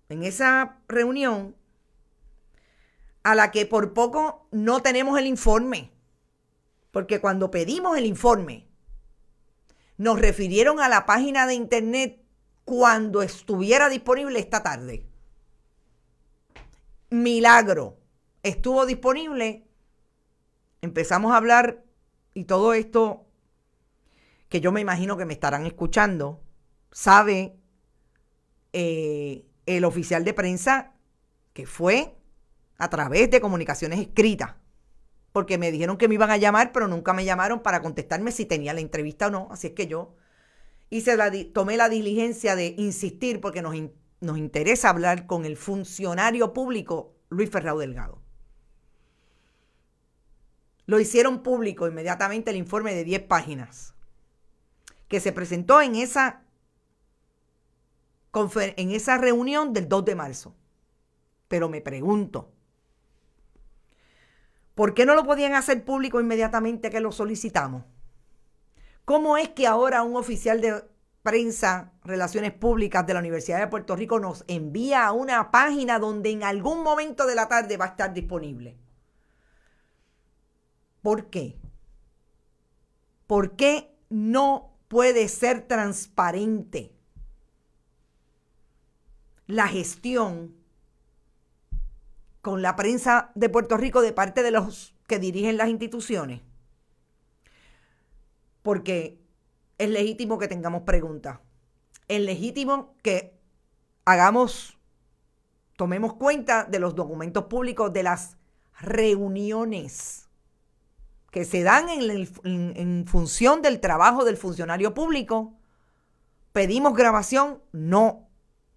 en esa reunión a la que por poco no tenemos el informe, porque cuando pedimos el informe, nos refirieron a la página de internet cuando estuviera disponible esta tarde. Milagro, estuvo disponible. Empezamos a hablar y todo esto que yo me imagino que me estarán escuchando sabe eh, el oficial de prensa que fue a través de comunicaciones escritas, porque me dijeron que me iban a llamar, pero nunca me llamaron para contestarme si tenía la entrevista o no, así es que yo hice la, tomé la diligencia de insistir porque nos, nos interesa hablar con el funcionario público Luis Ferrao Delgado. Lo hicieron público inmediatamente el informe de 10 páginas que se presentó en esa en esa reunión del 2 de marzo. Pero me pregunto, ¿por qué no lo podían hacer público inmediatamente que lo solicitamos? ¿Cómo es que ahora un oficial de prensa, relaciones públicas de la Universidad de Puerto Rico nos envía a una página donde en algún momento de la tarde va a estar disponible? ¿Por qué? ¿Por qué no puede ser transparente? la gestión con la prensa de Puerto Rico de parte de los que dirigen las instituciones? Porque es legítimo que tengamos preguntas. Es legítimo que hagamos, tomemos cuenta de los documentos públicos, de las reuniones que se dan en, función del trabajo del funcionario público. Pedimos grabación, no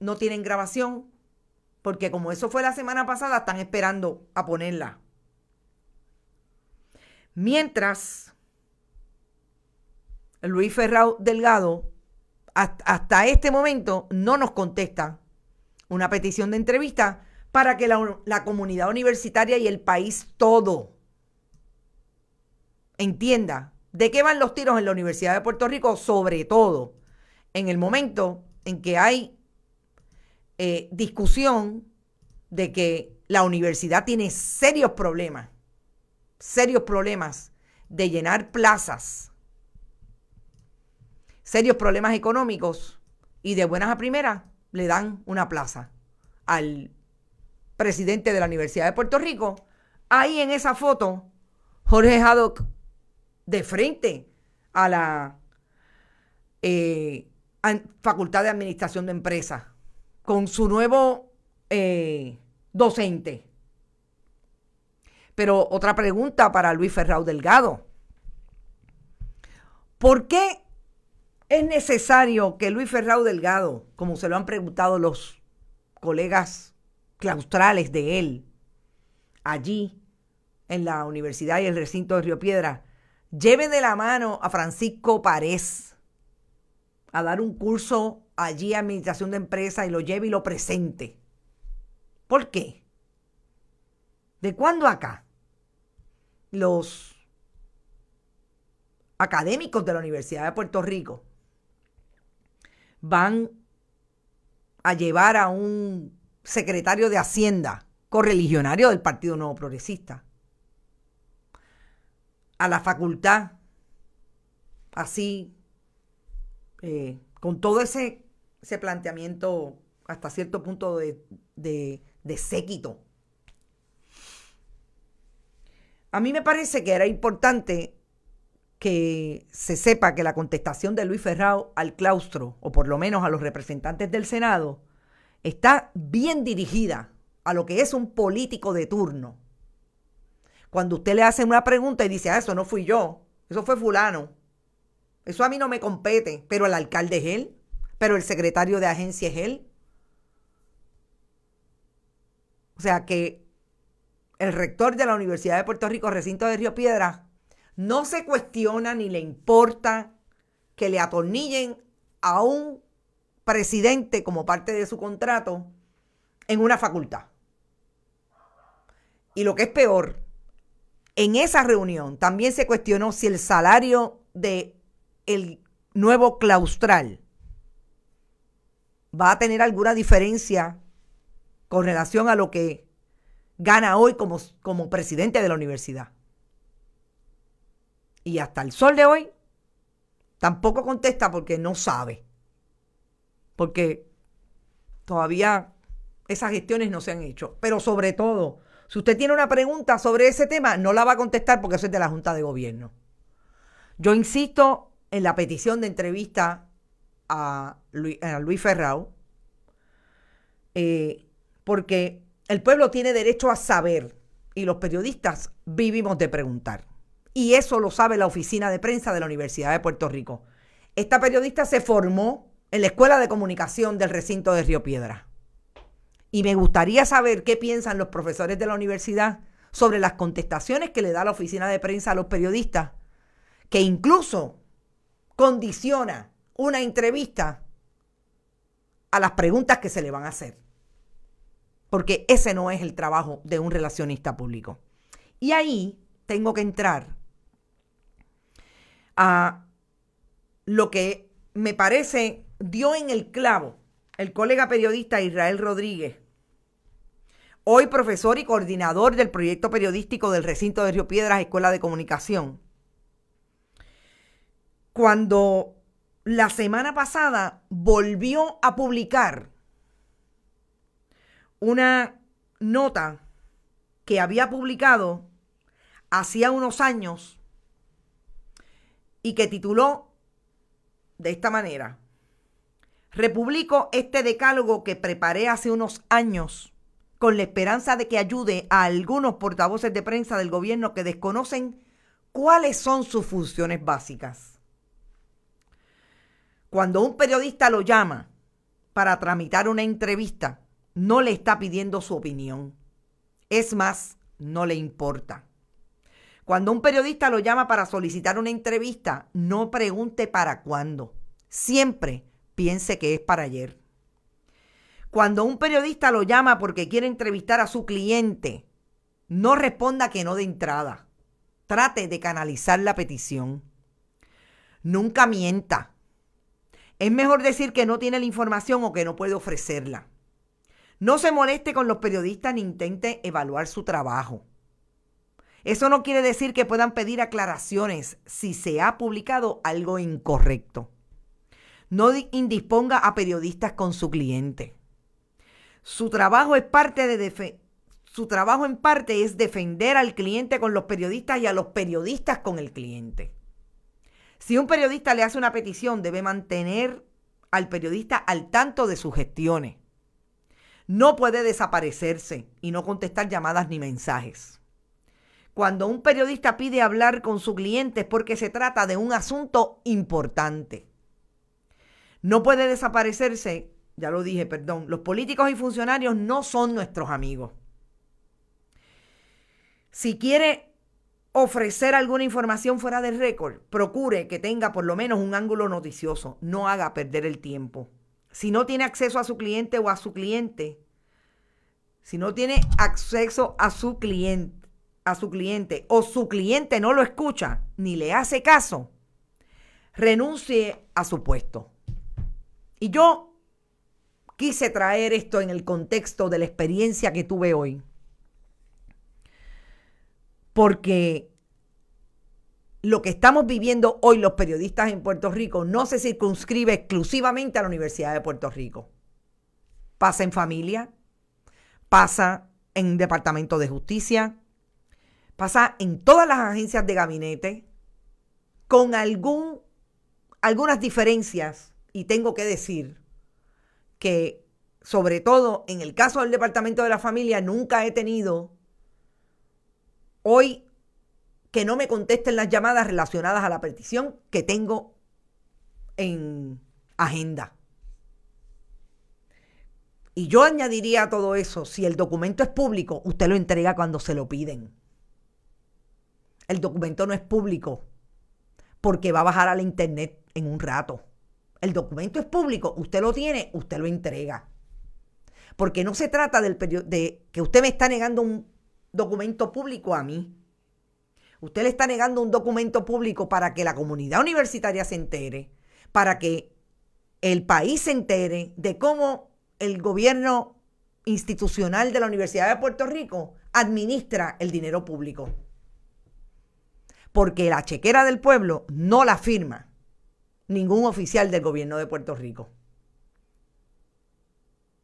no tienen grabación, porque como eso fue la semana pasada, están esperando a ponerla. Mientras, Luis Ferrao Delgado, hasta, este momento, no nos contesta una petición de entrevista para que la, la comunidad universitaria y el país todo entienda de qué van los tiros en la Universidad de Puerto Rico, sobre todo en el momento en que hay eh, discusión de que la universidad tiene serios problemas, serios problemas de llenar plazas, serios problemas económicos y de buenas a primeras le dan una plaza al presidente de la Universidad de Puerto Rico. Ahí en esa foto, Jorge Haddock de frente a la eh, Facultad de Administración de Empresas con su nuevo eh, docente. Pero otra pregunta para Luis Ferrao Delgado. ¿Por qué es necesario que Luis Ferrao Delgado, como se lo han preguntado los colegas claustrales de él, allí en la universidad y el recinto de Río Piedra, lleve de la mano a Francisco Párez a dar un curso allí administración de empresa y lo lleve y lo presente. ¿Por qué? ¿De cuándo acá? Los académicos de la Universidad de Puerto Rico van a llevar a un secretario de Hacienda, correligionario del Partido Nuevo Progresista, a la facultad, así, eh, con todo ese ese planteamiento hasta cierto punto de, séquito. A mí me parece que era importante que se sepa que la contestación de Luis Ferrao al claustro, o por lo menos a los representantes del Senado, está bien dirigida a lo que es un político de turno. Cuando usted le hace una pregunta y dice, ah, eso no fui yo, eso fue fulano, eso a mí no me compete, pero el alcalde es él pero el secretario de agencia es él. O sea que el rector de la Universidad de Puerto Rico, recinto de Río Piedra, no se cuestiona ni le importa que le atornillen a un presidente como parte de su contrato en una facultad. Y lo que es peor, en esa reunión también se cuestionó si el salario de el nuevo claustral va a tener alguna diferencia con relación a lo que gana hoy como, como presidente de la universidad. Y hasta el sol de hoy tampoco contesta porque no sabe. Porque todavía esas gestiones no se han hecho. Pero sobre todo, si usted tiene una pregunta sobre ese tema, no la va a contestar porque eso es de la Junta de Gobierno. Yo insisto en la petición de entrevista a Luis, Ferrao, eh, porque el pueblo tiene derecho a saber y los periodistas vivimos de preguntar. Y eso lo sabe la oficina de prensa de la Universidad de Puerto Rico. Esta periodista se formó en la Escuela de Comunicación del recinto de Río Piedra. Y me gustaría saber qué piensan los profesores de la universidad sobre las contestaciones que le da la oficina de prensa a los periodistas, que incluso condiciona una entrevista a las preguntas que se le van a hacer. Porque ese no es el trabajo de un relacionista público. Y ahí tengo que entrar a lo que me parece dio en el clavo el colega periodista Israel Rodríguez, hoy profesor y coordinador del proyecto periodístico del recinto de Río Piedras, Escuela de Comunicación, cuando la semana pasada volvió a publicar una nota que había publicado hacía unos años y que tituló de esta manera. Republico este decálogo que preparé hace unos años con la esperanza de que ayude a algunos portavoces de prensa del gobierno que desconocen cuáles son sus funciones básicas. Cuando un periodista lo llama para tramitar una entrevista, no le está pidiendo su opinión. Es más, no le importa. Cuando un periodista lo llama para solicitar una entrevista, no pregunte para cuándo. Siempre piense que es para ayer. Cuando un periodista lo llama porque quiere entrevistar a su cliente, no responda que no de entrada. Trate de canalizar la petición. Nunca mienta. Es mejor decir que no tiene la información o que no puede ofrecerla. No se moleste con los periodistas ni intente evaluar su trabajo. Eso no quiere decir que puedan pedir aclaraciones si se ha publicado algo incorrecto. No indisponga a periodistas con su cliente. Su trabajo, es parte de su trabajo en parte es defender al cliente con los periodistas y a los periodistas con el cliente. Si un periodista le hace una petición, debe mantener al periodista al tanto de sus gestiones. No puede desaparecerse y no contestar llamadas ni mensajes. Cuando un periodista pide hablar con su cliente es porque se trata de un asunto importante. No puede desaparecerse, ya lo dije, perdón, los políticos y funcionarios no son nuestros amigos. Si quiere ofrecer alguna información fuera del récord, procure que tenga por lo menos un ángulo noticioso. No haga perder el tiempo. Si no tiene acceso a su cliente o a su cliente, si no tiene acceso a su cliente, a su cliente o su cliente no lo escucha ni le hace caso, renuncie a su puesto. Y yo quise traer esto en el contexto de la experiencia que tuve hoy porque lo que estamos viviendo hoy los periodistas en Puerto Rico no se circunscribe exclusivamente a la Universidad de Puerto Rico. Pasa en familia, pasa en Departamento de Justicia, pasa en todas las agencias de gabinete, con algún, algunas diferencias, y tengo que decir que sobre todo en el caso del Departamento de la Familia nunca he tenido hoy que no me contesten las llamadas relacionadas a la petición que tengo en agenda. Y yo añadiría a todo eso, si el documento es público, usted lo entrega cuando se lo piden. El documento no es público porque va a bajar al internet en un rato. El documento es público, usted lo tiene, usted lo entrega. Porque no se trata del de que usted me está negando un documento público a mí. Usted le está negando un documento público para que la comunidad universitaria se entere, para que el país se entere de cómo el gobierno institucional de la Universidad de Puerto Rico administra el dinero público. Porque la chequera del pueblo no la firma ningún oficial del gobierno de Puerto Rico.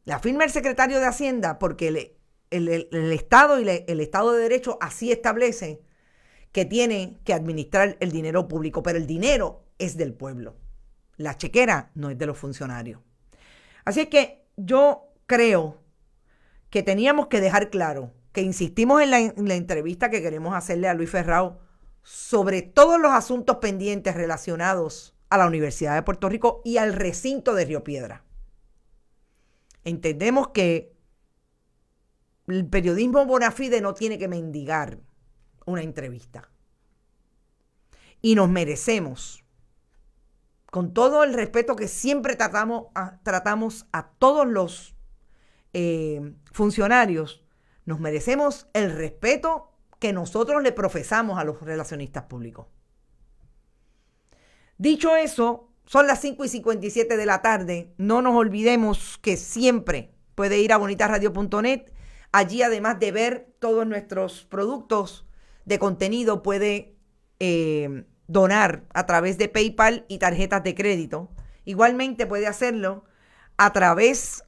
La firma el secretario de Hacienda porque le, el, Estado y el Estado de Derecho así establecen que tiene que administrar el dinero público, pero el dinero es del pueblo. La chequera no es de los funcionarios. Así es que yo creo que teníamos que dejar claro que insistimos en la, en la entrevista que queremos hacerle a Luis Ferrao sobre todos los asuntos pendientes relacionados a la Universidad de Puerto Rico y al recinto de Río Piedra. Entendemos que el periodismo Bonafide no tiene que mendigar una entrevista. Y nos merecemos, con todo el respeto que siempre tratamos a, todos los eh, funcionarios, nos merecemos el respeto que nosotros le profesamos a los relacionistas públicos. Dicho eso, son las 5 y 57 de la tarde. No nos olvidemos que siempre puede ir a bonitarradio.net. Allí, además de ver todos nuestros productos de contenido, puede eh, donar a través de PayPal y tarjetas de crédito. Igualmente puede hacerlo a través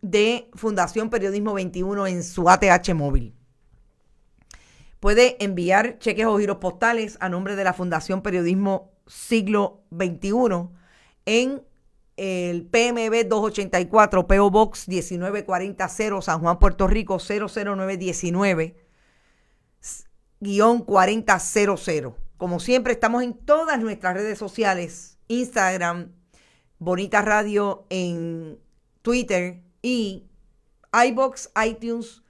de Fundación Periodismo 21 en su ATH móvil. Puede enviar cheques o giros postales a nombre de la Fundación Periodismo Siglo XXI en el PMB 284, PO Box 1940, San Juan, Puerto Rico 00919, guión 4000. Como siempre, estamos en todas nuestras redes sociales, Instagram, Bonita Radio en Twitter y iBox, iTunes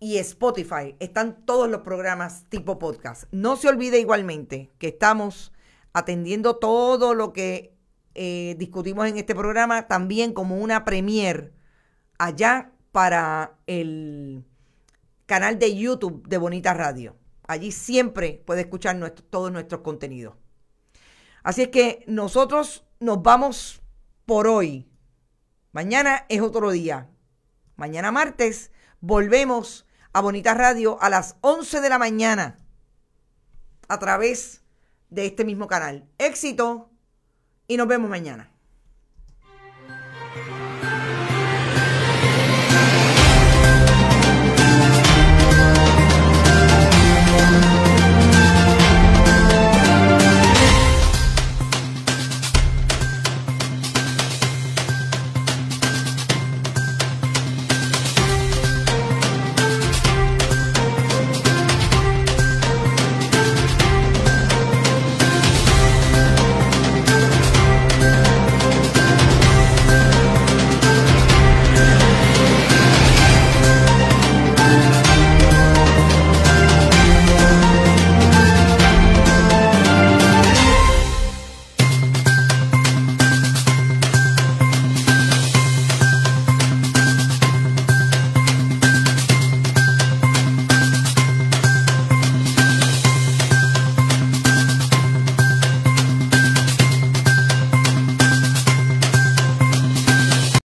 y Spotify. Están todos los programas tipo podcast. No se olvide igualmente que estamos atendiendo todo lo que eh, discutimos en este programa también como una premier allá para el canal de YouTube de Bonita Radio. Allí siempre puede escuchar nuestro, todos nuestros contenidos. Así es que nosotros nos vamos por hoy. Mañana es otro día. Mañana martes volvemos a Bonita Radio a las 11 de la mañana a través de este mismo canal. Éxito y nos vemos mañana.